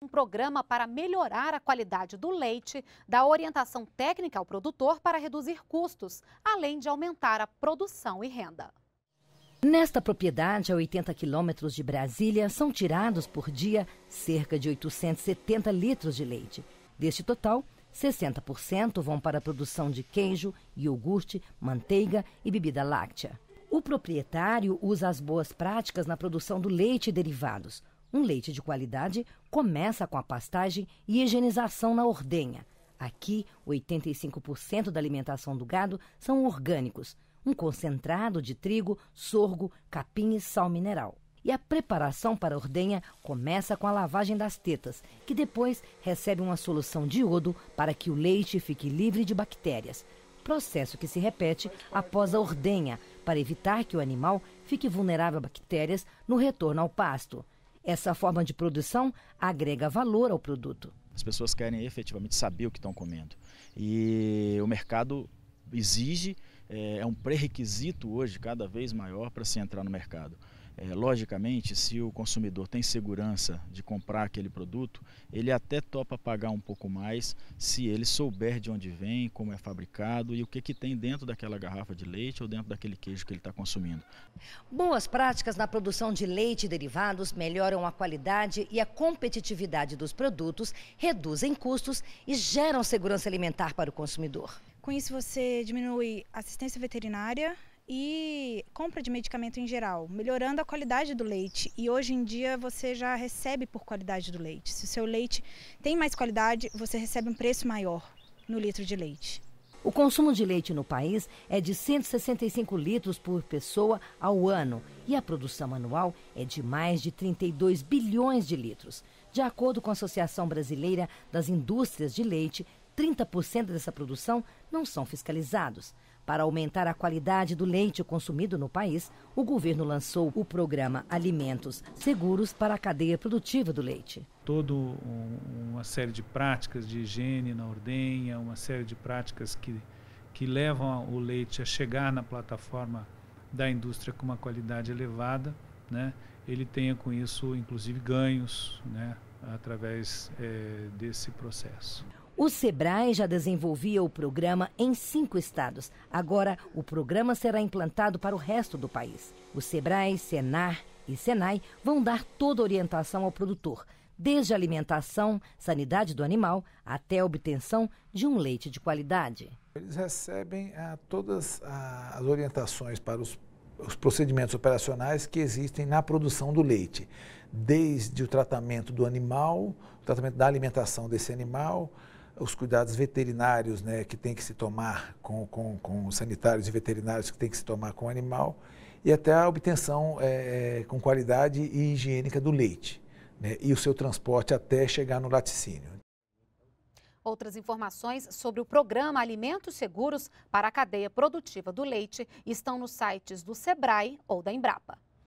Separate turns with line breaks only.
um programa para melhorar a qualidade do leite, dá orientação técnica ao produtor para reduzir custos, além de aumentar a produção e renda. Nesta propriedade, a 80 quilômetros de Brasília, são tirados por dia cerca de 870 litros de leite. Deste total, 60% vão para a produção de queijo, iogurte, manteiga e bebida láctea. O proprietário usa as boas práticas na produção do leite e derivados. Um leite de qualidade começa com a pastagem e higienização na ordenha. Aqui, 85% da alimentação do gado são orgânicos, um concentrado de trigo, sorgo, capim e sal mineral. E a preparação para a ordenha começa com a lavagem das tetas, que depois recebe uma solução de iodo para que o leite fique livre de bactérias. Processo que se repete após a ordenha, para evitar que o animal fique vulnerável a bactérias no retorno ao pasto. Essa forma de produção agrega valor ao produto.
As pessoas querem efetivamente saber o que estão comendo. E o mercado exige, eh, é, um pré-requisito hoje cada vez maior para se entrar no mercado. É, logicamente, se o consumidor tem segurança de comprar aquele produto, ele até topa pagar um pouco mais se ele souber de onde vem, como é fabricado e o que, que tem dentro daquela garrafa de leite ou dentro daquele queijo que ele está consumindo.
Boas práticas na produção de leite e derivados melhoram a qualidade e a competitividade dos produtos, reduzem custos e geram segurança alimentar para o consumidor.
Com isso, você diminui assistência veterinária, e compra de medicamento em geral, melhorando a qualidade do leite. E hoje em dia você já recebe por qualidade do leite. Se o seu leite tem mais qualidade, você recebe um preço maior no litro de leite.
O consumo de leite no país é de 165 litros por pessoa ao ano e a produção anual é de mais de 32 bilhões de litros, de acordo com a Associação Brasileira das Indústrias de Leite, 30% dessa produção não são fiscalizados. Para aumentar a qualidade do leite consumido no país, o governo lançou o programa Alimentos Seguros para a Cadeia Produtiva do Leite.
Toda uma série de práticas de higiene na ordenha, uma série de práticas que, que levam o leite a chegar na plataforma da indústria com uma qualidade elevada, né? ele tenha com isso, inclusive, ganhos né? através é, desse processo.
O SEBRAE já desenvolvia o programa em cinco estados. Agora, o programa será implantado para o resto do país. O SEBRAE, SENAR e SENAI vão dar toda a orientação ao produtor, desde alimentação, sanidade do animal, até a obtenção de um leite de qualidade. Eles recebem ah, todas
ah, as orientações para os os procedimentos operacionais que existem na produção do leite, desde o tratamento do animal, o tratamento da alimentação desse animal, os cuidados veterinários né, que tem que se tomar com, com, com os sanitários e veterinários que tem que se tomar com o animal e até a obtenção é, é, com qualidade e higiênica do leite né, e o seu transporte até chegar no laticínio.
Outras informações sobre o programa Alimentos Seguros para a cadeia produtiva do leite estão nos sites do SEBRAE ou da Embrapa.